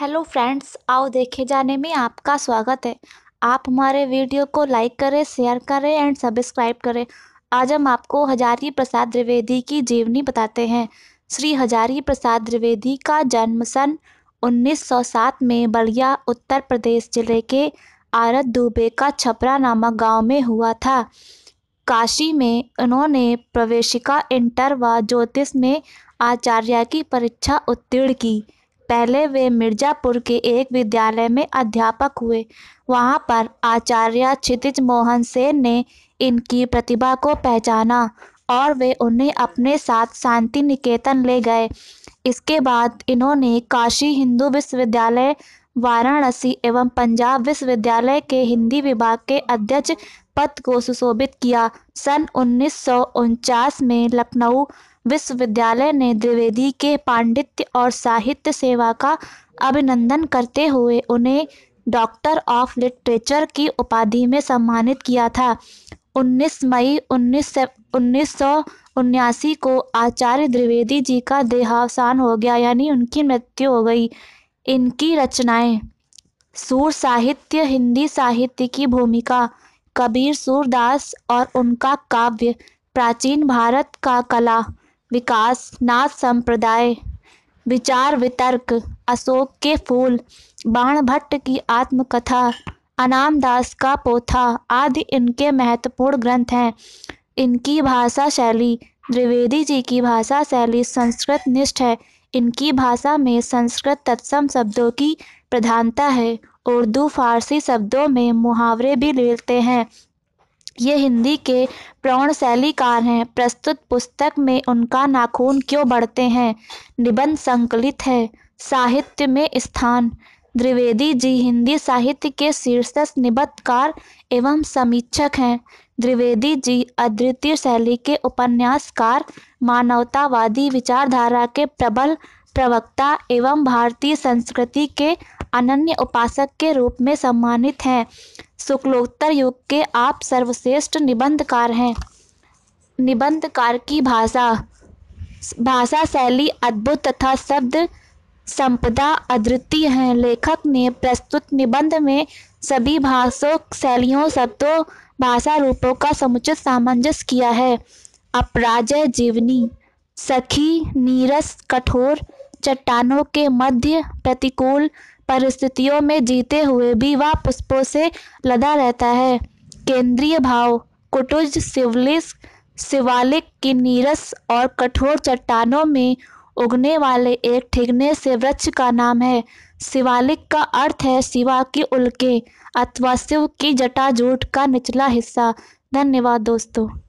hello friends आओ देखे जाने में आपका स्वागत है आप हमारे वीडियो को लाइक करें शेयर करें एंड सब्सक्राइब करें आज हम आपको हजारी प्रसाद द्विवेदी की जीवनी बताते हैं श्री हजारी प्रसाद द्विवेदी का जन्म सन 1907 में बलिया उत्तर प्रदेश जिले के आरत दुबे का छपरा नामक गांव में हुआ था काशी में उन्होंने प्रवेशिका इंटर व ज्योतिष में आचार्य की परीक्षा उत्तीर्ण की पहले वे मिर्ज़ापुर के एक विद्यालय में अध्यापक हुए वहाँ पर आचार्य क्षितिज मोहन सेन ने इनकी प्रतिभा को पहचाना और वे उन्हें अपने साथ शांति निकेतन ले गए इसके बाद इन्होंने काशी हिंदू विश्वविद्यालय वाराणसी एवं पंजाब विश्वविद्यालय के हिंदी विभाग के अध्यक्ष पद को सुशोभित किया सन उन्नीस में लखनऊ विश्वविद्यालय ने द्विवेदी के पांडित्य और साहित्य सेवा का अभिनंदन करते हुए उन्हें डॉक्टर ऑफ लिटरेचर की उपाधि में सम्मानित किया था 19 मई उन्नीस उन्नीस को आचार्य द्विवेदी जी का देहावसान हो गया यानी उनकी मृत्यु हो गई इनकी रचनाएं सूर साहित्य हिंदी साहित्य की भूमिका कबीर सूरदास और उनका काव्य प्राचीन भारत का कला विकास नाथ संप्रदाय विचार वितर्क अशोक के फूल बाण भट्ट की आत्मकथा अनामदास का पोथा आदि इनके महत्वपूर्ण ग्रंथ हैं इनकी भाषा शैली द्विवेदी जी की भाषा शैली संस्कृत निष्ठ है इनकी भाषा में संस्कृत तत्सम शब्दों की प्रधानता है उर्दू फारसी शब्दों में मुहावरे भी लेते हैं ये हिंदी के प्रौण शैलीकार हैं प्रस्तुत पुस्तक में उनका नाखून क्यों बढ़ते हैं निबंध संकलित है साहित्य में स्थान द्विवेदी जी हिंदी साहित्य के शीर्षस निबद्धकार एवं समीक्षक हैं द्विवेदी जी अद्वितीय शैली के उपन्यासकार मानवतावादी विचारधारा के प्रबल प्रवक्ता एवं भारतीय संस्कृति के अनन्य उपासक के रूप में सम्मानित हैं शुक्लोत्तर युग के आप सर्वश्रेष्ठ निबंधकार हैं निबंधकार की भाषा भाषा शैली अद्भुत तथा शब्द संपदा अद्वितीय है लेखक ने प्रस्तुत निबंध में सभी भाषों शैलियों शब्दों भाषा रूपों का समुचित सामंजस्य किया है अपराजय जीवनी सखी नीरस कठोर चट्टानों के मध्य प्रतिकूल परिस्थितियों में जीते हुए भी वह पुष्पों से लदा रहता है केंद्रीय भाव कुटुज शिवलिस शिवालिक की नीरस और कठोर चट्टानों में उगने वाले एक ठिगने से वृक्ष का नाम है शिवालिक का अर्थ है शिवा की उल्के अथवा शिव की जटा जूट का निचला हिस्सा धन्यवाद दोस्तों